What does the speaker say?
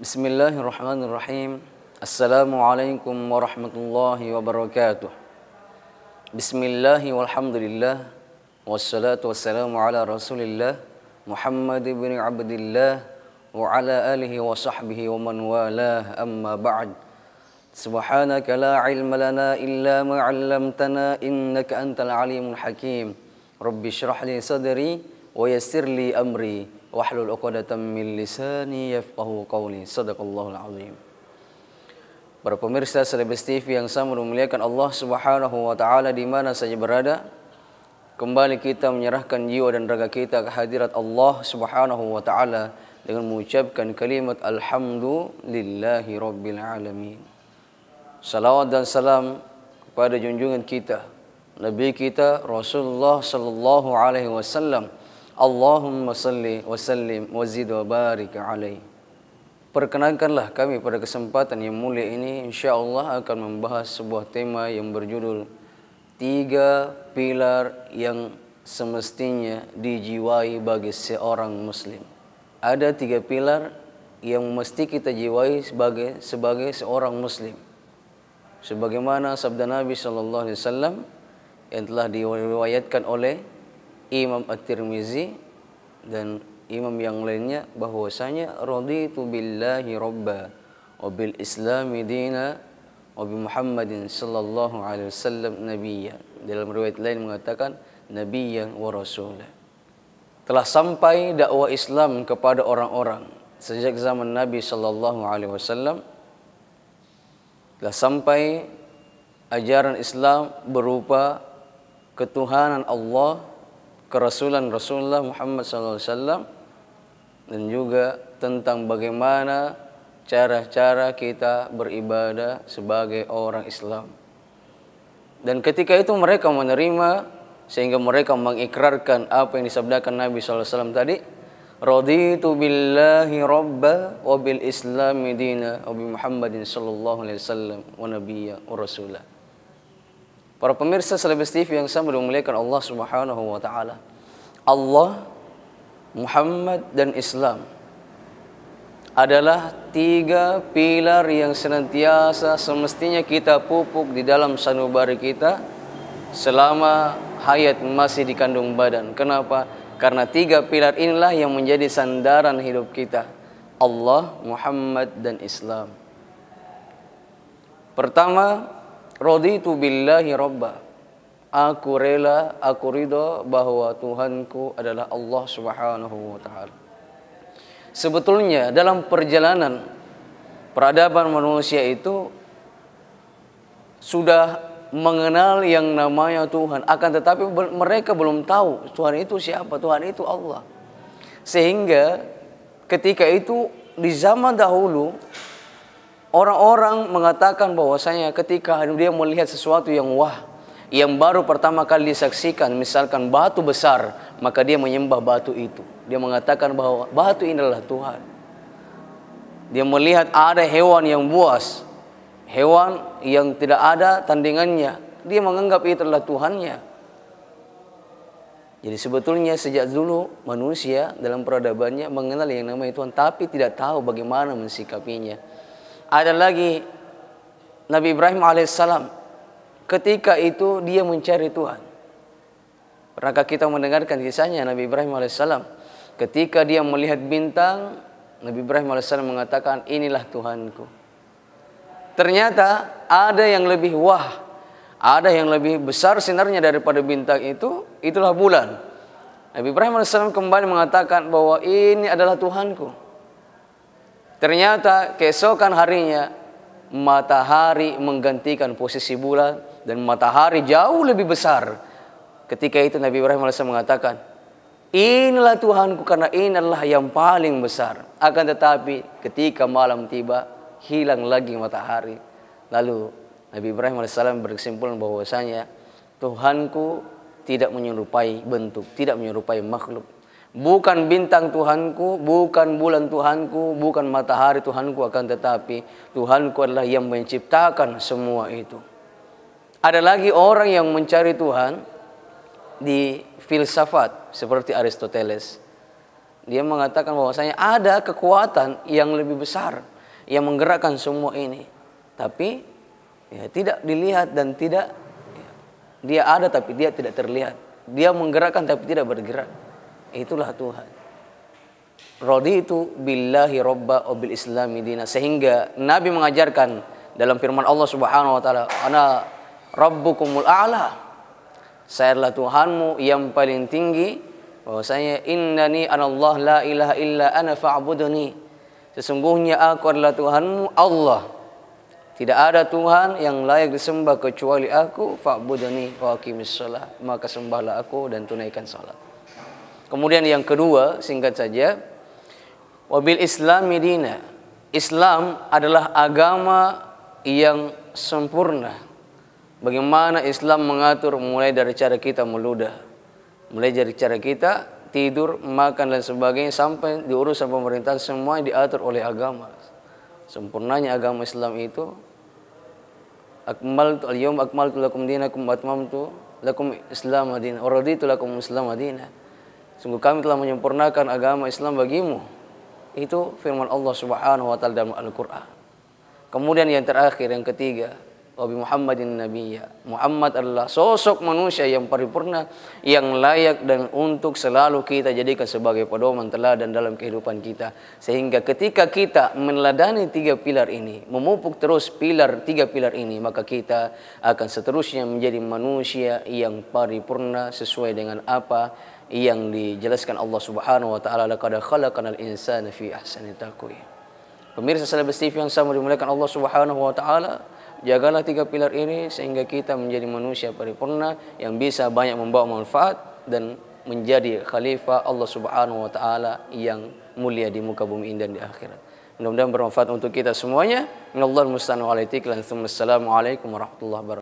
بسم الله الرحمن الرحيم السلام عليكم ورحمة الله وبركاته بسم الله والحمد لله والصلاة والسلام على رسول الله محمد بن عبد الله وعلى آله وصحبه ومن والاه أما بعد سبحانك لا علم لنا إلا ما علمتنا إنك أنت العليم الحكيم رب اشرح لي صدري ويسر لي أمري وحلل عقدة من لساني يفقه قولي صدق الله Para pemirsa Selebes TV yang sama memuliakan Allah Subhanahu wa taala di mana saja berada, kembali kita menyerahkan jiwa dan raga kita ke hadirat Allah Subhanahu wa taala dengan mengucapkan kalimat alhamdulillahi rabbil alamin. Salawat dan salam kepada junjungan kita Nabi kita Rasulullah sallallahu alaihi wasallam Allahumma salli wa sallim wa zid wa barik alaih Perkenankanlah kami pada kesempatan yang mulia ini insya Allah akan membahas sebuah tema yang berjudul Tiga Pilar yang semestinya dijiwai bagi seorang muslim. Ada tiga pilar yang mesti kita jiwai sebagai sebagai seorang muslim. Sebagaimana sabda Nabi Shallallahu Alaihi Wasallam yang telah diriwayatkan oleh Imam At-Tirmizi dan imam yang lainnya bahwasanya raditu billahi robba wa bil islami dina wa bi Muhammadin sallallahu alaihi wasallam nabiyya. Dalam riwayat lain mengatakan nabiyya wa rasula. Telah sampai dakwah Islam kepada orang-orang sejak zaman Nabi sallallahu alaihi wasallam telah sampai ajaran Islam berupa ketuhanan Allah kerasulan Rasulullah Muhammad SAW dan juga tentang bagaimana cara-cara kita beribadah sebagai orang Islam. Dan ketika itu mereka menerima sehingga mereka mengikrarkan apa yang disabdakan Nabi SAW tadi. Raditu billahi rabba wa bil islami dina wa bi Muhammadin sallallahu alaihi wasallam wa nabiyya wa rasulah. Para pemirsa Selebes TV yang sama dimuliakan Allah Subhanahu wa taala. Allah, Muhammad dan Islam adalah tiga pilar yang senantiasa semestinya kita pupuk di dalam sanubari kita selama hayat masih dikandung badan. Kenapa? Karena tiga pilar inilah yang menjadi sandaran hidup kita. Allah, Muhammad dan Islam. Pertama, raditu billahi rabbah. Aku rela, aku ridho bahwa Tuhanku adalah Allah Subhanahu wa taala. Sebetulnya dalam perjalanan peradaban manusia itu sudah mengenal yang namanya Tuhan, akan tetapi mereka belum tahu Tuhan itu siapa, Tuhan itu Allah. Sehingga ketika itu di zaman dahulu orang-orang mengatakan bahwasanya ketika dia melihat sesuatu yang wah yang baru pertama kali disaksikan misalkan batu besar maka dia menyembah batu itu dia mengatakan bahwa batu ini adalah Tuhan dia melihat ada hewan yang buas hewan yang tidak ada tandingannya dia menganggap itu adalah Tuhannya jadi sebetulnya sejak dulu manusia dalam peradabannya mengenal yang namanya Tuhan tapi tidak tahu bagaimana mensikapinya ada lagi Nabi Ibrahim alaihissalam Ketika itu dia mencari Tuhan. Pernahkah kita mendengarkan kisahnya Nabi Ibrahim alaihissalam? Ketika dia melihat bintang, Nabi Ibrahim alaihissalam mengatakan, inilah Tuhanku. Ternyata ada yang lebih wah, ada yang lebih besar sinarnya daripada bintang itu, itulah bulan. Nabi Ibrahim alaihissalam kembali mengatakan bahwa ini adalah Tuhanku. Ternyata keesokan harinya matahari menggantikan posisi bulan dan matahari jauh lebih besar. Ketika itu Nabi Ibrahim AS mengatakan, Inilah Tuhanku karena inilah yang paling besar. Akan tetapi ketika malam tiba, hilang lagi matahari. Lalu Nabi Ibrahim AS berkesimpulan bahwasanya Tuhanku tidak menyerupai bentuk, tidak menyerupai makhluk. Bukan bintang Tuhanku, bukan bulan Tuhanku, bukan matahari Tuhanku akan tetapi Tuhanku adalah yang menciptakan semua itu. Ada lagi orang yang mencari Tuhan di filsafat seperti Aristoteles. Dia mengatakan bahwasanya ada kekuatan yang lebih besar yang menggerakkan semua ini. Tapi ya, tidak dilihat dan tidak ya, dia ada tapi dia tidak terlihat. Dia menggerakkan tapi tidak bergerak. Itulah Tuhan. Rodi itu billahi robba obil islami dina. Sehingga Nabi mengajarkan dalam firman Allah subhanahu wa ta'ala. Rabbukumul a'la. Saya adalah Tuhanmu yang paling tinggi. Bahwasanya innani anallah la ilaha illa ana fa'buduni. Sesungguhnya aku adalah Tuhanmu Allah. Tidak ada Tuhan yang layak disembah kecuali aku fa'buduni wa aqimis Maka sembahlah aku dan tunaikan salat. Kemudian yang kedua, singkat saja, wabil Islam dina. Islam adalah agama yang sempurna Bagaimana Islam mengatur mulai dari cara kita meludah, mulai dari cara kita tidur, makan dan sebagainya sampai diurusan pemerintahan semua diatur oleh agama. Sempurnanya agama Islam itu akmal al akmal akmaltu lakum dinakum batmam tu lakum Islam madinah. itu lakum Islam adina. Sungguh kami telah menyempurnakan agama Islam bagimu. Itu firman Allah Subhanahu wa taala dalam Al-Qur'an. Kemudian yang terakhir yang ketiga, Wabi Muhammadin Nabiya. Muhammad adalah sosok manusia yang paripurna, yang layak dan untuk selalu kita jadikan sebagai pedoman teladan dalam kehidupan kita. Sehingga ketika kita meneladani tiga pilar ini, memupuk terus pilar tiga pilar ini, maka kita akan seterusnya menjadi manusia yang paripurna sesuai dengan apa yang dijelaskan Allah Subhanahu wa taala laqad khalaqanal insana fi ahsani taqwim. Pemirsa Selebes TV yang sama dimuliakan Allah Subhanahu wa taala, Jagalah tiga pilar ini sehingga kita menjadi manusia paripurna yang bisa banyak membawa manfaat dan menjadi khalifah Allah Subhanahu wa taala yang mulia di muka bumi ini dan di akhirat. Mudah-mudahan bermanfaat untuk kita semuanya. Minallahil musta'an wa alaikum warahmatullahi wabarakatuh.